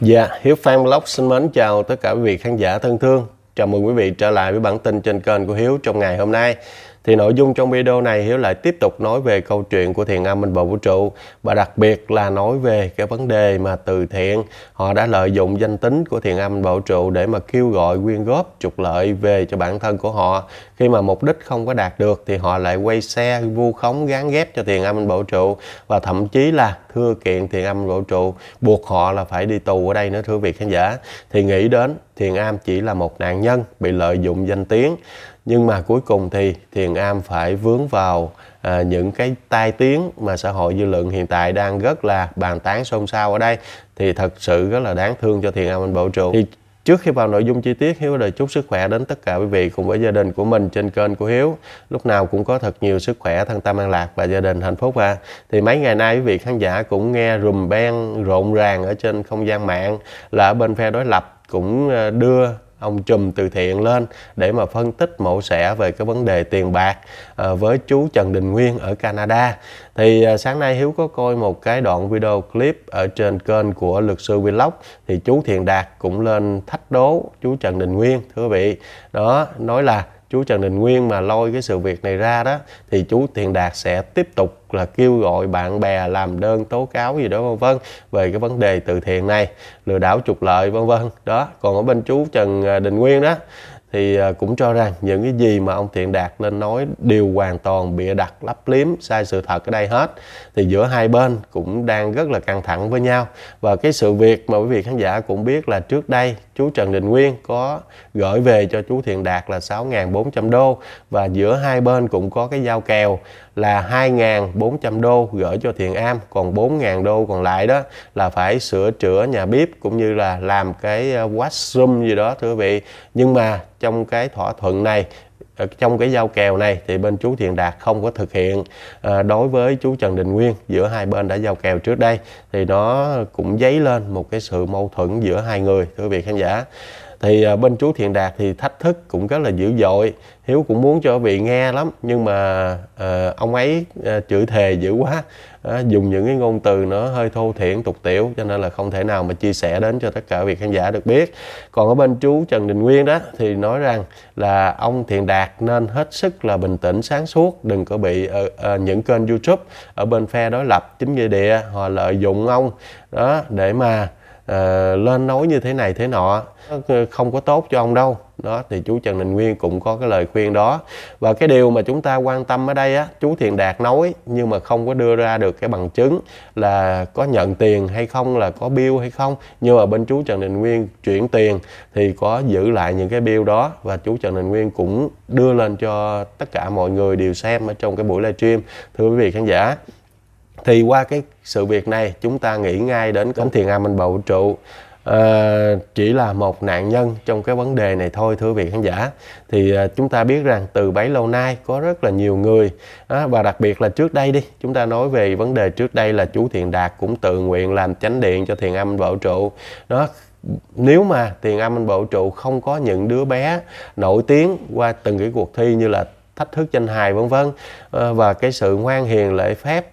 Dạ, yeah, Hiếu Phan Blog xin mến chào tất cả quý vị khán giả thân thương. Chào mừng quý vị trở lại với bản tin trên kênh của Hiếu trong ngày hôm nay thì nội dung trong video này Hiếu lại tiếp tục nói về câu chuyện của thiền âm minh bầu vũ trụ và đặc biệt là nói về cái vấn đề mà từ thiện họ đã lợi dụng danh tính của thiền âm minh bầu vũ trụ để mà kêu gọi quyên góp trục lợi về cho bản thân của họ khi mà mục đích không có đạt được thì họ lại quay xe vu khống gán ghép cho thiền âm minh bầu vũ trụ và thậm chí là thưa kiện thiền âm minh bầu vũ trụ buộc họ là phải đi tù ở đây nữa thưa vị khán giả thì nghĩ đến Thiền Am chỉ là một nạn nhân bị lợi dụng danh tiếng nhưng mà cuối cùng thì Thiền Am phải vướng vào à, những cái tai tiếng mà xã hội dư luận hiện tại đang rất là bàn tán xôn xao ở đây thì thật sự rất là đáng thương cho Thiền Am anh Bộ trưởng. Thì Trước khi vào nội dung chi tiết, Hiếu lời chúc sức khỏe đến tất cả quý vị cùng với gia đình của mình trên kênh của Hiếu. Lúc nào cũng có thật nhiều sức khỏe, thân tâm an lạc và gia đình hạnh phúc ha Thì mấy ngày nay quý vị khán giả cũng nghe rùm beng rộn ràng ở trên không gian mạng là ở bên phe đối lập cũng ờ, đưa ông trùm từ thiện lên để mà phân tích mổ xẻ về cái vấn đề tiền bạc ờ, với chú Trần Đình Nguyên ở Canada. Thì ờ, sáng nay Hiếu có coi một cái đoạn video clip ở trên kênh của luật sư Vlog thì chú Thiện Đạt cũng lên thách đố chú Trần Đình Nguyên thưa quý vị. Đó, nói là chú Trần Đình Nguyên mà lôi cái sự việc này ra đó thì chú Thiện Đạt sẽ tiếp tục là kêu gọi bạn bè làm đơn tố cáo gì đó vân vân về cái vấn đề từ thiện này lừa đảo trục lợi vân vân đó còn ở bên chú Trần à, Đình Nguyên đó thì à, cũng cho rằng những cái gì mà ông Thiện Đạt lên nói đều hoàn toàn bịa đặt lấp liếm sai sự thật ở đây hết thì giữa hai bên cũng đang rất là căng thẳng với nhau và cái sự việc mà quý vị khán giả cũng biết là trước đây chú Trần Đình Nguyên có gửi về cho chú Thiện Đạt là 6.400 đô và giữa hai bên cũng có cái giao kèo là 2.400 đô gửi cho Thiện Am còn 4.000 đô còn lại đó là phải sửa chữa nhà bếp cũng như là làm cái ờ, washroom gì đó thưa quý vị nhưng mà trong cái thỏa thuận này Ờ, trong cái giao kèo này thì bên chú Thiện Đạt không có thực hiện à, đối với chú Trần Đình Nguyên giữa hai bên đã giao kèo trước đây thì nó cũng dấy lên một cái sự mâu thuẫn giữa hai người thưa vị khán giả thì à, bên chú Thiện Đạt thì thách thức cũng rất là dữ dội Hiếu cũng muốn cho vị nghe lắm nhưng mà à, ông ấy à, chửi thề dữ quá đó, dùng những cái ngôn từ nó hơi thô thiển tục tiểu cho nên là không thể nào mà chia sẻ đến cho tất cả vị khán giả được biết còn ở bên chú Trần Đình Nguyên đó thì nói rằng là ông Thiện Đạt nên hết sức là bình tĩnh sáng suốt đừng có bị ở, ờ, ở ờ, những kênh YouTube ở bên phe đối lập chính nghĩa địa họ lợi dụng ông đó để mà Ờ, lên nói như thế này thế nọ không có tốt cho ông đâu đó thì chú Trần Đình Nguyên cũng có cái lời khuyên đó và cái điều mà chúng ta quan tâm ở đây á chú Thiền Đạt nói nhưng mà không có đưa ra được cái bằng chứng là có nhận tiền hay không là có bill hay không nhưng mà bên chú Trần Đình Nguyên chuyển tiền thì có giữ lại những cái bill đó và chú Trần Đình Nguyên cũng đưa lên cho tất cả mọi người đều xem ở trong cái buổi livestream thưa quý vị khán giả thì qua cái sự việc này chúng ta nghĩ ngay đến cánh thiền am anh bầu trụ Uh, chỉ là một nạn nhân trong cái vấn đề này thôi thưa vị khán giả thì uh, chúng ta biết rằng từ bấy lâu nay có rất là nhiều người uh, và đặc biệt là trước đây đi chúng ta nói về vấn đề trước đây là chú thiền đạt cũng tự nguyện làm chánh điện cho thiền am âm vũ trụ đó nếu mà thiền am anh vũ trụ không có những đứa bé nổi tiếng qua từng cái cuộc thi như là thách thức danh hài vân vân ờ, và cái sự ngoan hiền lễ phép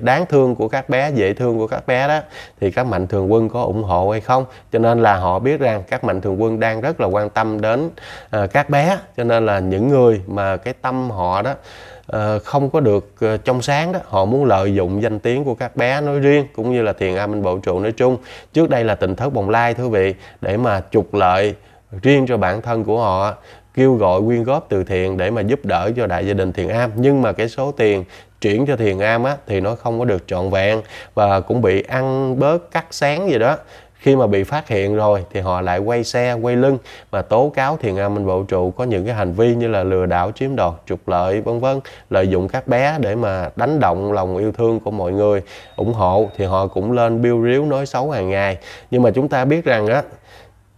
đáng thương của các bé dễ thương của các bé đó thì các mạnh thường quân có ủng hộ hay không cho nên là họ biết rằng các mạnh thường quân đang rất là quan tâm đến uh, các bé cho nên là những người mà cái tâm họ đó uh, không có được uh, trong sáng đó họ muốn lợi dụng danh tiếng của các bé nói riêng cũng như là thiền a minh bộ trụ nói chung trước đây là tình thất bồng lai thưa vị để mà trục lợi riêng cho bản thân của họ kêu gọi quyên góp từ thiện để mà giúp đỡ cho đại gia đình thiền am nhưng mà cái số tiền chuyển cho thiền am á thì nó không có được trọn vẹn và cũng bị ăn bớt cắt sáng gì đó khi mà bị phát hiện rồi thì họ lại quay xe quay lưng mà tố cáo thiền am minh vũ trụ có những cái hành vi như là lừa đảo chiếm đoạt trục lợi vân vân lợi dụng các bé để mà đánh động lòng yêu thương của mọi người ủng hộ thì họ cũng lên biêu ríu nói xấu hàng ngày nhưng mà chúng ta biết rằng á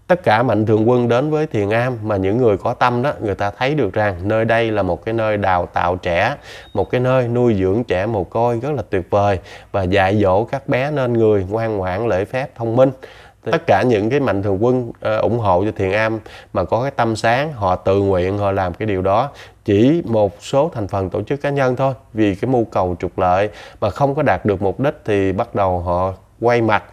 tất cả mạnh thường quân đến với thiền am mà những người có tâm đó người ta thấy được rằng nơi đây là một cái nơi đào tạo trẻ một cái nơi nuôi dưỡng trẻ mồ côi rất là tuyệt vời và dạy dỗ các bé nên người ngoan ngoãn lễ phép thông minh tất cả những cái mạnh thường quân ờ, ủng hộ cho thiền am mà có cái tâm sáng họ tự nguyện họ làm cái điều đó chỉ một số thành phần tổ chức cá nhân thôi vì cái mưu cầu trục lợi mà không có đạt được mục đích thì bắt đầu họ quay mặt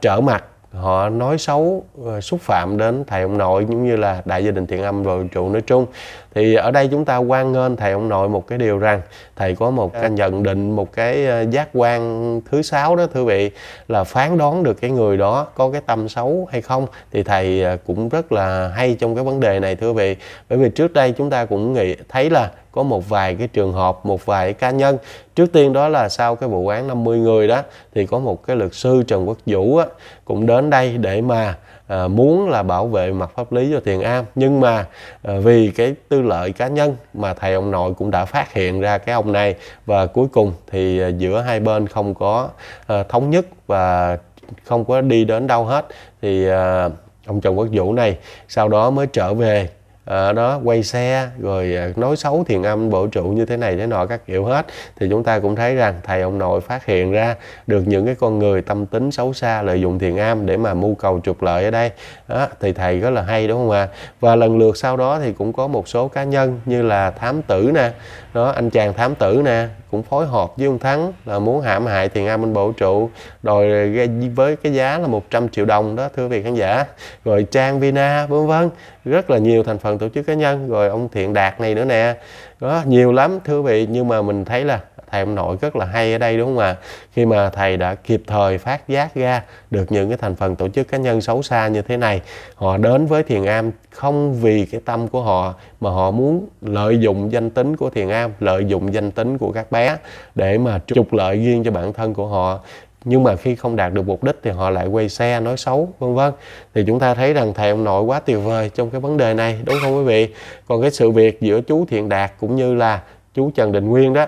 trở mặt họ nói xấu ờ, xúc phạm đến thầy ông nội cũng như là đại gia đình thiện âm rồi trụ nói chung thì ở đây chúng ta quan ngên thầy ông nội một cái điều rằng thầy có một dạ. cái nhận định một cái ờ, giác quan thứ sáu đó thưa vị là phán đoán được cái người đó có cái tâm xấu hay không thì thầy ờ, cũng rất là hay trong cái vấn đề này thưa vị bởi vì trước đây chúng ta cũng nghĩ thấy là có một vài cái trường hợp một vài cá nhân trước tiên đó là sau cái vụ án 50 người đó thì có một cái luật sư Trần Quốc Vũ á, cũng đến đây để mà à, muốn là bảo vệ mặt pháp lý cho Thiền Am nhưng mà à, vì cái tư lợi cá nhân mà thầy ông nội cũng đã phát hiện ra cái ông này và cuối cùng thì à, giữa hai bên không có à, thống nhất và không có đi đến đâu hết thì à, ông Trần Quốc Vũ này sau đó mới trở về à, đó quay xe rồi ờ, nói xấu thiền âm bộ trụ như thế này thế nọ các kiểu hết thì chúng ta cũng thấy rằng thầy ông nội phát hiện ra được những cái con người tâm tính xấu xa lợi dụng thiền âm để mà mưu cầu trục lợi ở đây đó, thì thầy rất là hay đúng không ạ à? và lần lượt sau đó thì cũng có một số cá nhân như là thám tử nè đó anh chàng thám tử nè cũng phối hợp với ông thắng là muốn hãm hại thiền a minh bộ trụ rồi với cái giá là 100 triệu đồng đó thưa vị khán giả rồi trang vina vân vân rất là nhiều thành phần tổ chức cá nhân rồi ông thiện đạt này nữa nè đó nhiều lắm thưa vị nhưng mà mình thấy là thầy ông nội rất là hay ở đây đúng không ạ à? khi mà thầy đã kịp thời phát giác ra được những cái thành phần tổ chức cá nhân xấu xa như thế này họ đến với thiền am không vì cái tâm của họ mà họ muốn lợi dụng danh tính của thiền am lợi dụng danh tính của các bé để mà trục lợi riêng cho bản thân của họ nhưng mà khi không đạt được mục đích thì họ lại quay xe nói xấu vân vân thì chúng ta thấy rằng thầy ông nội quá tuyệt vời trong cái vấn đề này đúng không quý vị còn cái sự việc giữa chú thiện đạt cũng như là chú trần đình nguyên đó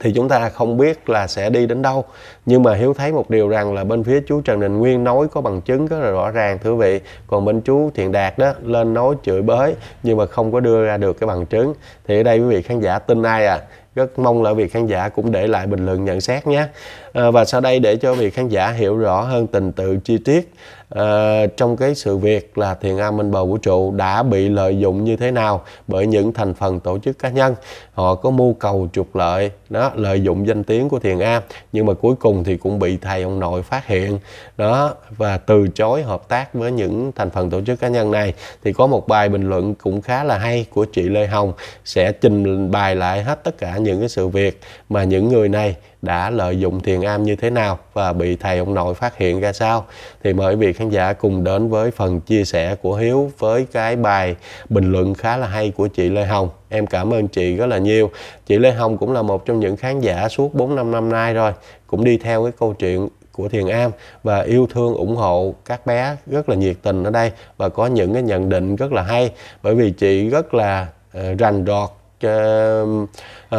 thì chúng ta không biết là sẽ đi đến đâu nhưng mà hiếu thấy một điều rằng là bên phía chú trần đình nguyên nói có bằng chứng rất là rõ ràng thưa vị còn bên chú thiện đạt đó lên nói chửi bới nhưng mà không có đưa ra được cái bằng chứng thì ở đây quý vị khán giả tin ai à rất mong là vị khán giả cũng để lại bình luận nhận xét nhé à, và sau đây để cho vị khán giả hiểu rõ hơn tình tự chi tiết uh, trong cái sự việc là thiền am minh bầu vũ trụ đã bị lợi dụng như thế nào bởi những thành phần tổ chức cá nhân họ có mưu cầu trục lợi đó lợi dụng danh tiếng của thiền am nhưng mà cuối cùng thì cũng bị thầy ông nội phát hiện đó và từ chối hợp tác với những thành phần tổ chức cá nhân này thì có một bài bình luận cũng khá là hay của chị Lê Hồng sẽ trình bày lại hết tất cả những cái sự việc mà những người này đã lợi dụng thiền am như thế nào và bị thầy ông nội phát hiện ra sao thì mời vị khán giả cùng đến với phần chia sẻ của Hiếu với cái bài bình luận khá là hay của chị Lê Hồng em cảm ơn chị rất là nhiều chị Lê Hồng cũng là một trong những khán giả suốt 4 năm năm nay rồi cũng đi theo cái câu chuyện của Thiền Am và yêu thương ủng hộ các bé rất là nhiệt tình ở đây và có những cái nhận định rất là hay bởi vì chị rất là ờ, rành rọt uh,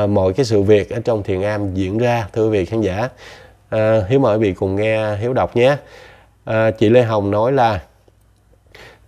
uh, mọi cái sự việc ở trong thiền am diễn ra thưa quý vị khán giả uh, hiếu mời quý vị cùng nghe hiếu đọc nhé uh, chị lê hồng nói là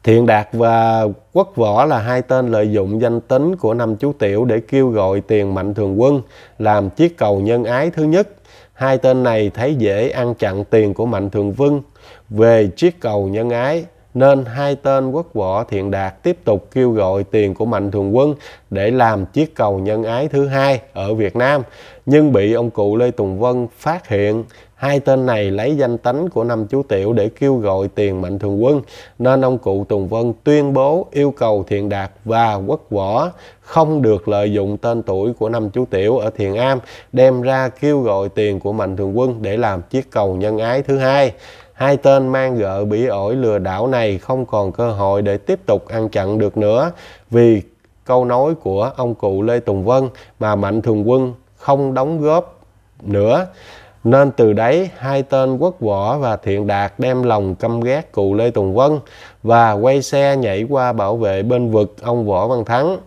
Thiện Đạt và Quốc Võ là hai tên lợi dụng danh tính của năm chú tiểu để kêu gọi tiền mạnh thường quân làm chiếc cầu nhân ái thứ nhất. Hai tên này thấy dễ ăn chặn tiền của mạnh thường quân về chiếc cầu nhân ái nên hai tên quốc võ thiện đạt tiếp tục kêu gọi tiền của mạnh thường quân để làm chiếc cầu nhân ái thứ hai ở Việt Nam, nhưng bị ông cụ Lê Tùng Vân phát hiện hai tên này lấy danh tánh của năm chú tiểu để kêu gọi tiền mạnh thường quân nên ông cụ Tùng Vân tuyên bố yêu cầu Thiện Đạt và Quốc Võ không được lợi dụng tên tuổi của năm chú tiểu ở Thiền Am đem ra kêu gọi tiền của mạnh thường quân để làm chiếc cầu nhân ái thứ hai hai tên mang gợ bị ổi lừa đảo này không còn cơ hội để tiếp tục ăn chặn được nữa vì câu nói của ông cụ Lê Tùng Vân mà Mạnh Thường Quân không đóng góp nữa. Nên từ đấy hai tên Quốc Võ và Thiện Đạt đem lòng căm ghét cụ Lê Tùng Vân và quay xe nhảy qua bảo vệ bên vực ông Võ Văn Thắng.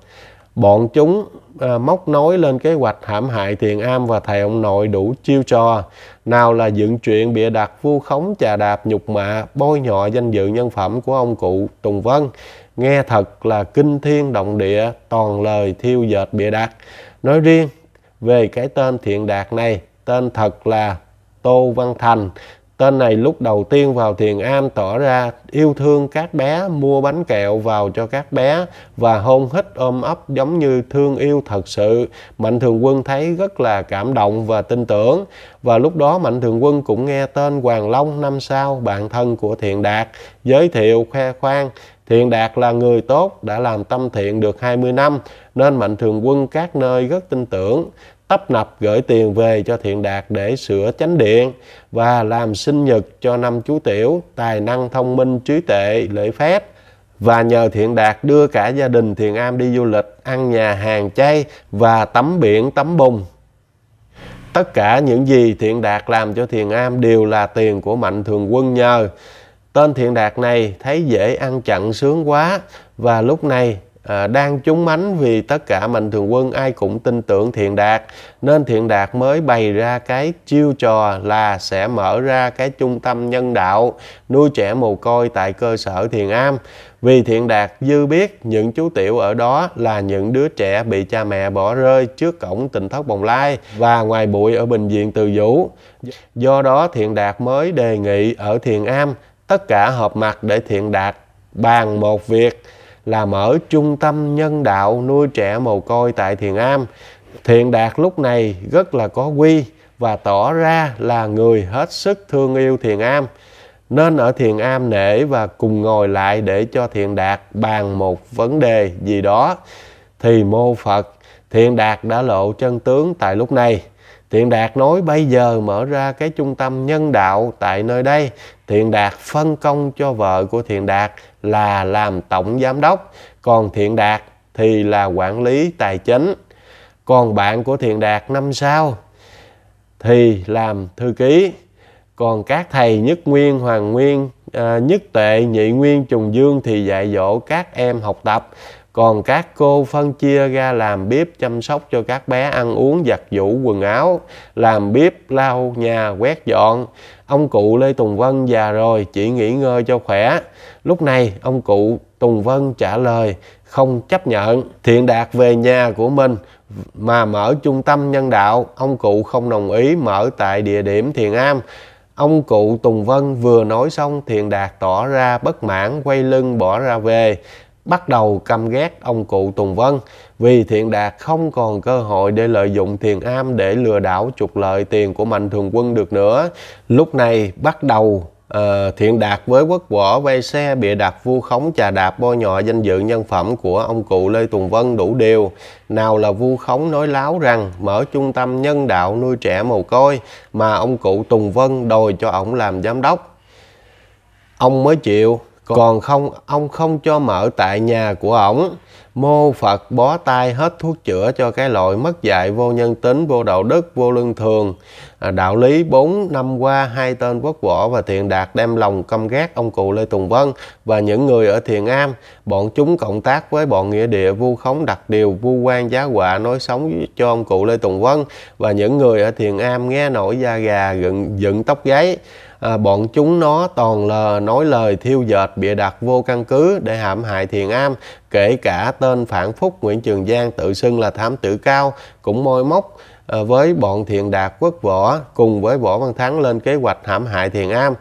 Bọn chúng à, móc nối lên kế hoạch hãm hại Thiền Am và thầy ông nội đủ chiêu trò. Nào là dựng chuyện bịa đặt vu khống chà đạp nhục mạ, bôi nhọ danh dự nhân phẩm của ông cụ Tùng Vân. Nghe thật là kinh thiên động địa, toàn lời thiêu dệt bịa đặt. Nói riêng về cái tên Thiện Đạt này, tên thật là Tô Văn Thành, Tên này lúc đầu tiên vào thiền am tỏ ra yêu thương các bé, mua bánh kẹo vào cho các bé và hôn hít ôm ấp giống như thương yêu thật sự. Mạnh Thường Quân thấy rất là cảm động và tin tưởng. Và lúc đó Mạnh Thường Quân cũng nghe tên Hoàng Long năm sau, bạn thân của Thiện Đạt, giới thiệu khoe khoang. Thiện Đạt là người tốt, đã làm tâm thiện được 20 năm, nên Mạnh Thường Quân các nơi rất tin tưởng tấp nập gửi tiền về cho Thiện Đạt để sửa chánh điện và làm sinh nhật cho năm chú tiểu, tài năng thông minh trí tệ lễ phép và nhờ Thiện Đạt đưa cả gia đình thiền Am đi du lịch, ăn nhà hàng chay và tắm biển tắm bùn. Tất cả những gì Thiện Đạt làm cho thiền Am đều là tiền của Mạnh Thường Quân nhờ. Tên Thiện Đạt này thấy dễ ăn chặn sướng quá và lúc này à, đang trúng mánh vì tất cả mạnh thường quân ai cũng tin tưởng thiện đạt nên thiện đạt mới bày ra cái chiêu trò là sẽ mở ra cái trung tâm nhân đạo nuôi trẻ mồ côi tại cơ sở thiền am vì thiện đạt dư biết những chú tiểu ở đó là những đứa trẻ bị cha mẹ bỏ rơi trước cổng tỉnh thất bồng lai và ngoài bụi ở bệnh viện từ dũ do đó thiện đạt mới đề nghị ở thiền am tất cả họp mặt để thiện đạt bàn một việc là mở trung tâm nhân đạo nuôi trẻ mồ côi tại Thiền Am. Thiện Đạt lúc này rất là có quy và tỏ ra là người hết sức thương yêu Thiền Am. Nên ở Thiền Am nể và cùng ngồi lại để cho Thiện Đạt bàn một vấn đề gì đó. Thì mô Phật, Thiện Đạt đã lộ chân tướng tại lúc này. Thiện Đạt nói bây giờ mở ra cái trung tâm nhân đạo tại nơi đây. Thiện Đạt phân công cho vợ của Thiện Đạt là làm tổng giám đốc, còn Thiện Đạt thì là quản lý tài chính. Còn bạn của Thiện Đạt năm sau thì làm thư ký. Còn các thầy Nhất Nguyên, Hoàng Nguyên, à, Nhất Tệ, Nhị Nguyên, Trùng Dương thì dạy dỗ các em học tập còn các cô phân chia ra làm bếp chăm sóc cho các bé ăn uống giặt giũ quần áo làm bếp lau nhà quét dọn ông cụ lê tùng vân già rồi chỉ nghỉ ngơi cho khỏe lúc này ông cụ tùng vân trả lời không chấp nhận thiện đạt về nhà của mình mà mở trung tâm nhân đạo ông cụ không đồng ý mở tại địa điểm thiền am Ông cụ Tùng Vân vừa nói xong Thiện Đạt tỏ ra bất mãn quay lưng bỏ ra về bắt đầu căm ghét ông cụ Tùng Vân vì Thiện Đạt không còn cơ hội để lợi dụng Thiền Am để lừa đảo trục lợi tiền của Mạnh Thường Quân được nữa. Lúc này bắt đầu uh, Thiện Đạt với quốc võ vay xe bịa đặt vu khống trà đạp bôi nhọ danh dự nhân phẩm của ông cụ Lê Tùng Vân đủ điều. Nào là vu khống nói láo rằng mở trung tâm nhân đạo nuôi trẻ mồ côi mà ông cụ Tùng Vân đòi cho ổng làm giám đốc. Ông mới chịu còn không ông không cho mở tại nhà của ổng mô phật bó tay hết thuốc chữa cho cái loại mất dạy vô nhân tính vô đạo đức vô lương thường à, đạo lý 4 năm qua hai tên quốc võ và thiện đạt đem lòng căm ghét ông cụ lê tùng vân và những người ở thiền am bọn chúng cộng tác với bọn nghĩa địa vu khống đặt điều vu quan giá họa nói sống cho ông cụ lê tùng vân và những người ở thiền am nghe nổi da gà dựng, dựng tóc gáy à, bọn chúng nó toàn là nói lời thiêu dệt bịa đặt vô căn cứ để hãm hại thiền am kể cả tên phản phúc nguyễn trường giang tự xưng là thám tử cao cũng môi móc à, với bọn thiền đạt quốc võ cùng với võ văn thắng lên kế hoạch hãm hại thiền am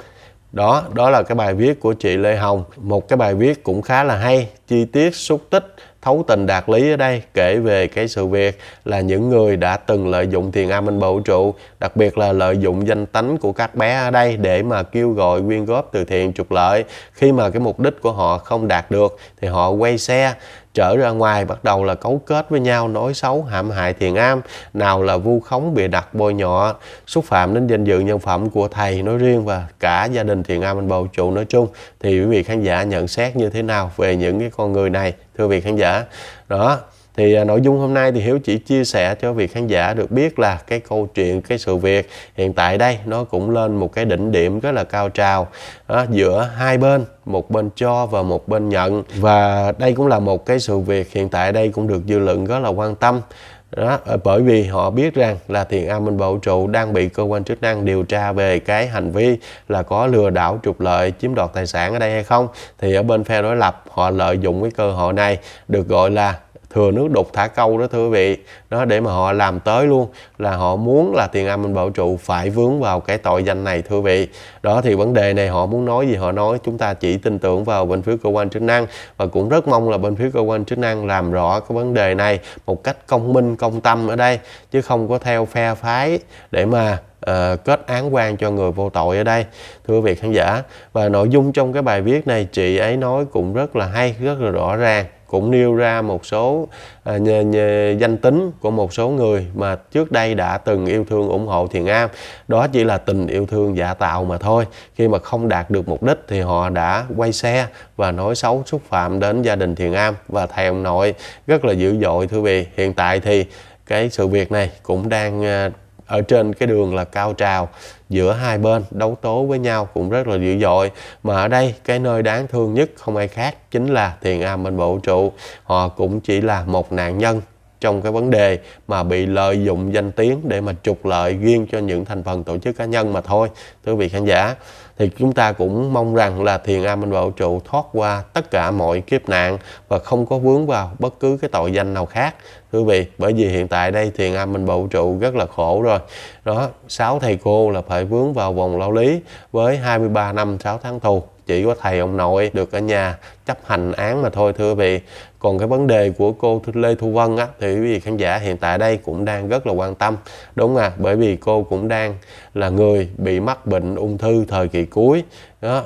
đó đó là cái bài viết của chị lê hồng một cái bài viết cũng khá là hay chi tiết xúc tích thấu tình đạt lý ở đây kể về cái sự việc là những người đã từng lợi dụng thiền am minh bà trụ đặc biệt là lợi dụng danh tánh của các bé ở đây để mà kêu gọi quyên góp từ thiện trục lợi khi mà cái mục đích của họ không đạt được thì họ quay xe trở ra ngoài bắt đầu là cấu kết với nhau nói xấu hãm hại thiền am nào là vu khống bịa đặt bôi nhọ xúc phạm đến danh dự nhân phẩm của thầy nói riêng và cả gia đình thiền am anh bầu trụ nói chung thì quý vị khán giả nhận xét như thế nào về những cái con người này thưa vị khán giả đó thì à, nội dung hôm nay thì hiếu chỉ chia sẻ cho vị khán giả được biết là cái câu chuyện cái sự việc hiện tại đây nó cũng lên một cái đỉnh điểm rất là cao trào đó, giữa hai bên một bên cho và một bên nhận và đây cũng là một cái sự việc hiện tại đây cũng được dư luận rất là quan tâm đó ờ, bởi vì họ biết rằng là thiền an minh và trụ đang bị cơ quan chức năng điều tra về cái hành vi là có lừa đảo trục lợi chiếm đoạt tài sản ở đây hay không thì ở bên phe đối lập họ lợi dụng cái cơ hội này được gọi là thừa nước đục thả câu đó thưa quý vị đó để mà họ làm tới luôn là họ muốn là tiền an minh bảo trụ phải vướng vào cái tội danh này thưa quý vị đó thì vấn đề này họ muốn nói gì họ nói chúng ta chỉ tin tưởng vào bên phía cơ quan chức năng và cũng rất mong là bên phía cơ quan chức năng làm rõ cái vấn đề này một cách công minh công tâm ở đây chứ không có theo phe phái để mà À, kết án quan cho người vô tội ở đây thưa vị khán giả và nội dung trong cái bài viết này chị ấy nói cũng rất là hay rất là rõ ràng cũng nêu ra một số à, nhờ, nhờ, danh tính của một số người mà trước đây đã từng yêu thương ủng hộ thiền am đó chỉ là tình yêu thương giả tạo mà thôi khi mà không đạt được mục đích thì họ đã quay xe và nói xấu xúc phạm đến gia đình thiền am và thầy ông nội rất là dữ dội thưa vị hiện tại thì cái sự việc này cũng đang à, ở trên cái đường là cao trào giữa hai bên đấu tố với nhau cũng rất là dữ dội mà ở đây cái nơi đáng thương nhất không ai khác chính là thiền am bên bộ trụ họ cũng chỉ là một nạn nhân trong cái vấn đề mà bị lợi dụng danh tiếng để mà trục lợi riêng cho những thành phần tổ chức cá nhân mà thôi thưa vị khán giả thì chúng ta cũng mong rằng là thiền am minh và vũ trụ thoát qua tất cả mọi kiếp nạn và không có vướng vào bất cứ cái tội danh nào khác thưa vị bởi vì hiện tại đây thiền am minh và vũ trụ rất là khổ rồi đó sáu thầy cô là phải vướng vào vòng lao lý với 23 năm 6 tháng tù chỉ có thầy ông nội được ở nhà chấp hành án mà thôi thưa vị còn cái vấn đề của cô Lê Thu Vân á, thì quý vị khán giả hiện tại đây cũng đang rất là quan tâm đúng à bởi vì cô cũng đang là người bị mắc bệnh ung thư thời kỳ cuối đó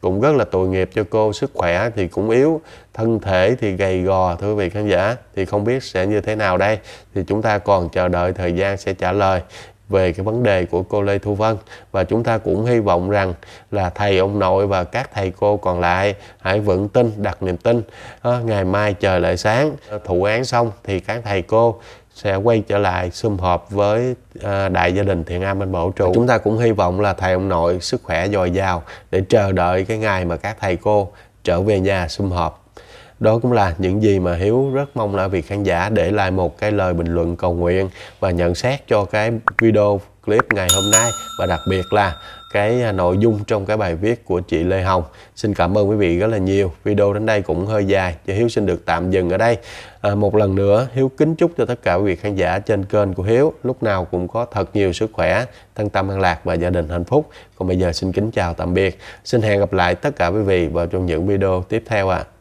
cũng rất là tội nghiệp cho cô sức khỏe thì cũng yếu thân thể thì gầy gò thưa quý vị khán giả thì không biết sẽ như thế nào đây thì chúng ta còn chờ đợi thời gian sẽ trả lời về cái vấn đề của cô Lê Thu Vân và chúng ta cũng hy vọng rằng là thầy ông nội và các thầy cô còn lại hãy vững tin đặt niềm tin à, ngày mai trời lại sáng ờ, thụ án xong thì các thầy cô sẽ quay trở lại sum họp với à, đại gia đình thiện am bên bảo trụ chúng ta cũng hy vọng là thầy ông nội sức khỏe dồi dào để chờ đợi cái ngày mà các thầy cô trở về nhà sum họp đó cũng là những gì mà hiếu rất mong là vị khán giả để lại một cái lời bình luận cầu nguyện và nhận xét cho cái video clip ngày hôm nay và đặc biệt là cái nội dung trong cái bài viết của chị Lê Hồng. Xin cảm ơn quý vị rất là nhiều. Video đến đây cũng hơi dài, cho Hiếu xin được tạm dừng ở đây. À, một lần nữa, Hiếu kính chúc cho tất cả quý vị khán giả trên kênh của Hiếu lúc nào cũng có thật nhiều sức khỏe, thân tâm an lạc và gia đình hạnh phúc. Còn bây giờ xin kính chào tạm biệt. Xin hẹn gặp lại tất cả quý vị vào trong những video tiếp theo ạ. À.